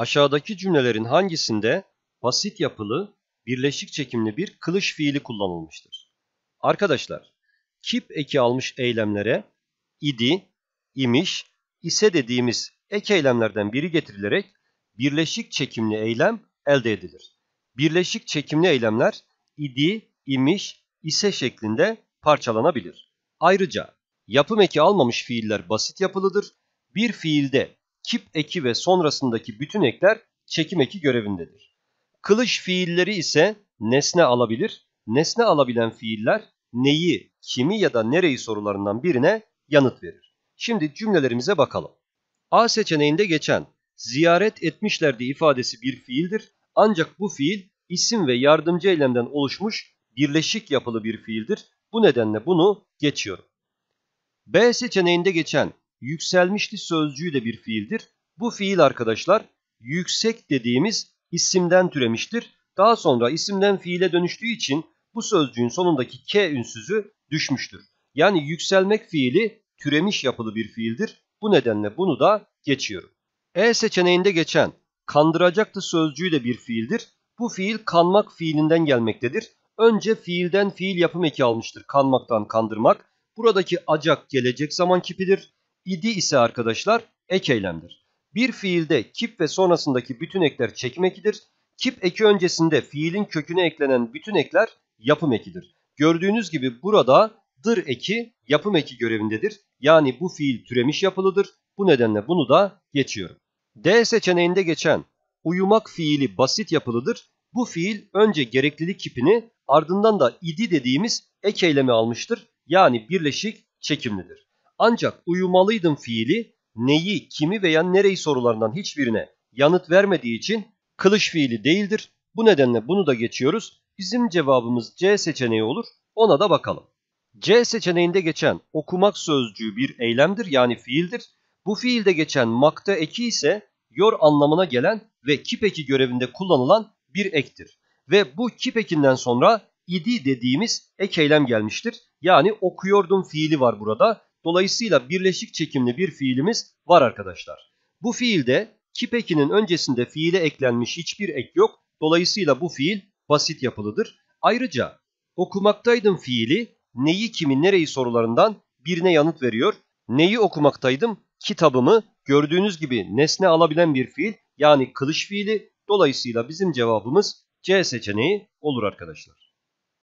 Aşağıdaki cümlelerin hangisinde basit yapılı, birleşik çekimli bir kılıç fiili kullanılmıştır? Arkadaşlar, kip eki almış eylemlere idi, imiş, ise dediğimiz ek eylemlerden biri getirilerek birleşik çekimli eylem elde edilir. Birleşik çekimli eylemler idi, imiş, ise şeklinde parçalanabilir. Ayrıca yapım eki almamış fiiller basit yapılıdır. Bir fiilde kip eki ve sonrasındaki bütün ekler çekim eki görevindedir. Kılıç fiilleri ise nesne alabilir. Nesne alabilen fiiller neyi, kimi ya da nereyi sorularından birine yanıt verir. Şimdi cümlelerimize bakalım. A seçeneğinde geçen ziyaret etmişlerdi ifadesi bir fiildir. Ancak bu fiil isim ve yardımcı eylemden oluşmuş birleşik yapılı bir fiildir. Bu nedenle bunu geçiyorum. B seçeneğinde geçen yükselmişti sözcüğü de bir fiildir. Bu fiil arkadaşlar yüksek dediğimiz isimden türemiştir. Daha sonra isimden fiile dönüştüğü için bu sözcüğün sonundaki k ünsüzü düşmüştür. Yani yükselmek fiili türemiş yapılı bir fiildir. Bu nedenle bunu da geçiyorum. E seçeneğinde geçen kandıracaktı sözcüğü de bir fiildir. Bu fiil kanmak fiilinden gelmektedir. Önce fiilden fiil yapım eki almıştır. Kanmaktan kandırmak. Buradaki acak gelecek zaman kipidir idi ise arkadaşlar ek eylemdir. Bir fiilde kip ve sonrasındaki bütün ekler çekmekidir. Kip eki öncesinde fiilin köküne eklenen bütün ekler yapım ekidir. Gördüğünüz gibi burada dır eki yapım eki görevindedir. Yani bu fiil türemiş yapılıdır. Bu nedenle bunu da geçiyorum. D seçeneğinde geçen uyumak fiili basit yapılıdır. Bu fiil önce gereklilik kipini ardından da idi dediğimiz ek eylemi almıştır. Yani birleşik çekimlidir. Ancak uyumalıydım fiili neyi, kimi veya nereyi sorularından hiçbirine yanıt vermediği için kılıç fiili değildir. Bu nedenle bunu da geçiyoruz. Bizim cevabımız C seçeneği olur. Ona da bakalım. C seçeneğinde geçen okumak sözcüğü bir eylemdir yani fiildir. Bu fiilde geçen makta eki ise yor anlamına gelen ve kipeki görevinde kullanılan bir ektir. Ve bu kipekinden sonra idi dediğimiz ek eylem gelmiştir. Yani okuyordum fiili var burada Dolayısıyla birleşik çekimli bir fiilimiz var arkadaşlar. Bu fiilde kipekinin öncesinde fiile eklenmiş hiçbir ek yok. Dolayısıyla bu fiil basit yapılıdır. Ayrıca okumaktaydım fiili neyi kimi nereyi sorularından birine yanıt veriyor. Neyi okumaktaydım kitabımı gördüğünüz gibi nesne alabilen bir fiil yani kılıç fiili. Dolayısıyla bizim cevabımız C seçeneği olur arkadaşlar.